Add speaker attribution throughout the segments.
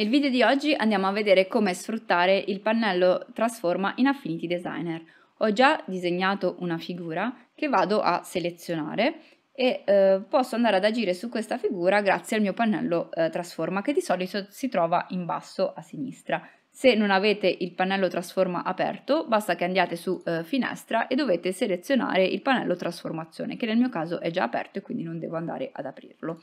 Speaker 1: Nel video di oggi andiamo a vedere come sfruttare il pannello Trasforma in Affinity Designer. Ho già disegnato una figura che vado a selezionare e eh, posso andare ad agire su questa figura grazie al mio pannello eh, Trasforma che di solito si trova in basso a sinistra. Se non avete il pannello Trasforma aperto, basta che andiate su eh, Finestra e dovete selezionare il pannello Trasformazione, che nel mio caso è già aperto e quindi non devo andare ad aprirlo.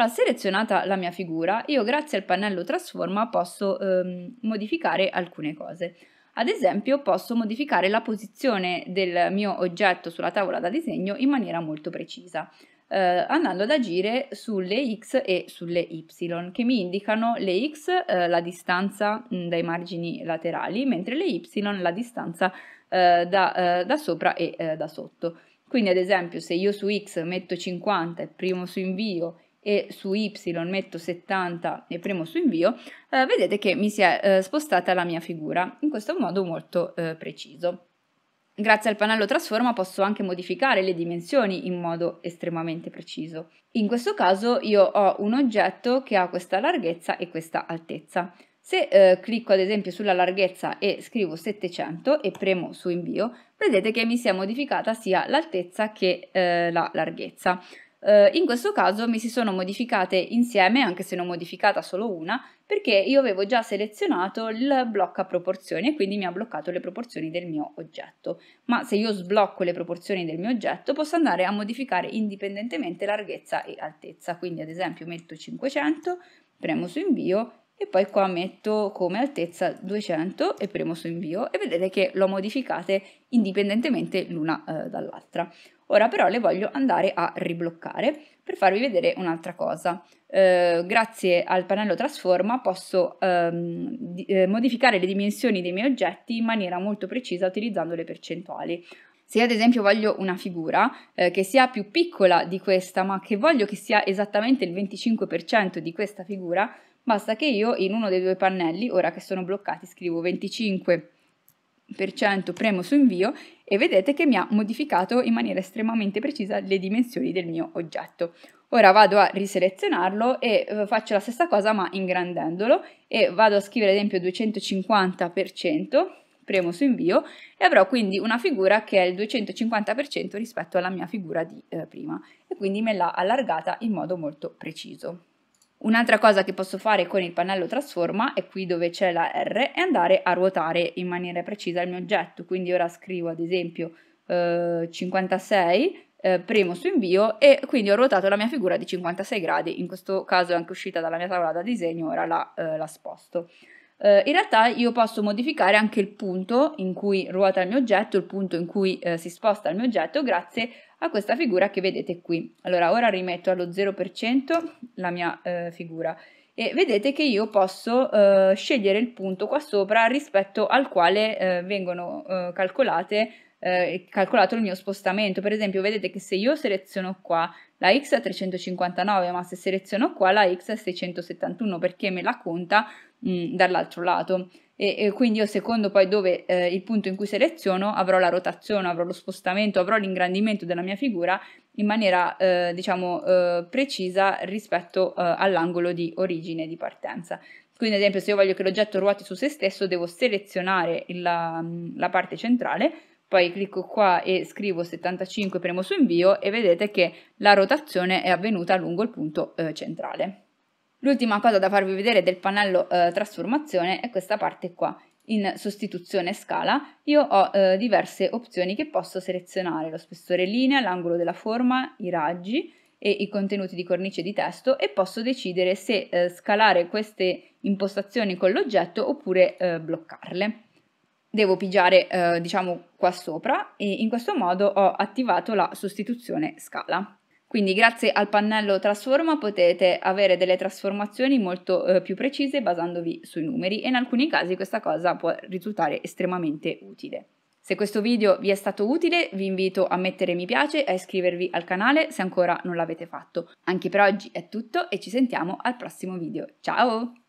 Speaker 1: Allora, selezionata la mia figura, io grazie al pannello trasforma posso ehm, modificare alcune cose. Ad esempio posso modificare la posizione del mio oggetto sulla tavola da disegno in maniera molto precisa, eh, andando ad agire sulle x e sulle y, che mi indicano le x eh, la distanza mh, mm, dai margini laterali, mentre le y la distanza eh, da, eh, da, sopra e eh, da sotto. Quindi ad esempio se io su x metto 50 e primo su invio e su Y metto 70 e premo su invio, eh, vedete che mi si è eh, spostata la mia figura in questo modo molto eh, preciso. Grazie al pannello trasforma posso anche modificare le dimensioni in modo estremamente preciso. In questo caso io ho un oggetto che ha questa larghezza e questa altezza. Se eh, clicco ad esempio sulla larghezza e scrivo 700 e premo su invio, vedete che mi si è modificata sia l'altezza che eh, la larghezza. Uh, in questo caso mi si sono modificate insieme, anche se ne ho modificata solo una, perché io avevo già selezionato il blocco a proporzioni e quindi mi ha bloccato le proporzioni del mio oggetto. Ma se io sblocco le proporzioni del mio oggetto posso andare a modificare indipendentemente larghezza e altezza, quindi ad esempio metto 500, premo su invio e poi qua metto come altezza 200 e premo su invio e vedete che l'ho modificate indipendentemente l'una eh, dall'altra. Ora però le voglio andare a ribloccare per farvi vedere un'altra cosa. Eh, grazie al pannello trasforma posso ehm, di, eh, modificare le dimensioni dei miei oggetti in maniera molto precisa utilizzando le percentuali. Se io ad esempio voglio una figura eh, che sia più piccola di questa, ma che voglio che sia esattamente il 25% di questa figura, basta che io in uno dei due pannelli, ora che sono bloccati, scrivo 25 premo su invio e vedete che mi ha modificato in maniera estremamente precisa le dimensioni del mio oggetto. Ora vado a riselezionarlo e eh, faccio la stessa cosa ma ingrandendolo e vado a scrivere ad esempio 250% premo su invio e avrò quindi una figura che è il 250% rispetto alla mia figura di eh, prima e quindi me l'ha allargata in modo molto preciso. Un'altra cosa che posso fare con il pannello trasforma è qui dove c'è la R è andare a ruotare in maniera precisa il mio oggetto, quindi ora scrivo ad esempio eh, 56 eh, premo su invio e quindi ho ruotato la mia figura di 56 gradi, in questo caso è anche uscita dalla mia tavola da disegno, ora la, eh, la sposto. Eh, in realtà io posso modificare anche il punto in cui ruota il mio oggetto, il punto in cui eh, si sposta il mio oggetto grazie a questa figura che vedete qui. Allora ora rimetto allo 0% la mia eh, figura e vedete che io posso eh, scegliere il punto qua sopra rispetto al quale eh, vengono eh, calcolate calcolato il mio spostamento. Per esempio, vedete che se io seleziono qua la x è 359, ma se seleziono qua la x è 671 perché me la conta mh, mm, dall'altro lato. E, e, quindi io secondo poi dove eh, il punto in cui seleziono avrò la rotazione, avrò lo spostamento, avrò l'ingrandimento della mia figura in maniera eh, diciamo eh, precisa rispetto eh, all'angolo di origine di partenza. Quindi ad esempio se io voglio che l'oggetto ruoti su se stesso devo selezionare la, la parte centrale, poi clicco qua e scrivo 75, premo su invio e vedete che la rotazione è avvenuta lungo il punto eh, centrale. L'ultima cosa da farvi vedere del pannello eh, trasformazione è questa parte qua. In sostituzione scala io ho eh, diverse opzioni che posso selezionare, lo spessore linea, l'angolo della forma, i raggi e i contenuti di cornice di testo e posso decidere se eh, scalare queste impostazioni con l'oggetto oppure eh, bloccarle. Devo pigiare eh, diciamo qua sopra e in questo modo ho attivato la sostituzione scala. Quindi grazie al pannello trasforma potete avere delle trasformazioni molto eh, più precise basandovi sui numeri e in alcuni casi questa cosa può risultare estremamente utile. Se questo video vi è stato utile vi invito a mettere mi piace e a iscrivervi al canale se ancora non l'avete fatto. Anche per oggi è tutto e ci sentiamo al prossimo video. Ciao!